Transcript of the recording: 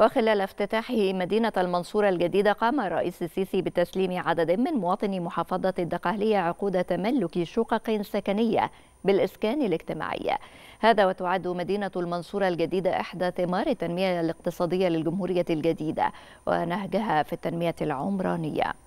وخلال افتتاحه مدينة المنصورة الجديدة قام الرئيس السيسي بتسليم عدد من مواطني محافظة الدقهلية عقود تملك شقق سكنية بالإسكان الاجتماعي هذا وتعد مدينة المنصورة الجديدة إحدى ثمار التنمية الاقتصادية للجمهورية الجديدة ونهجها في التنمية العمرانية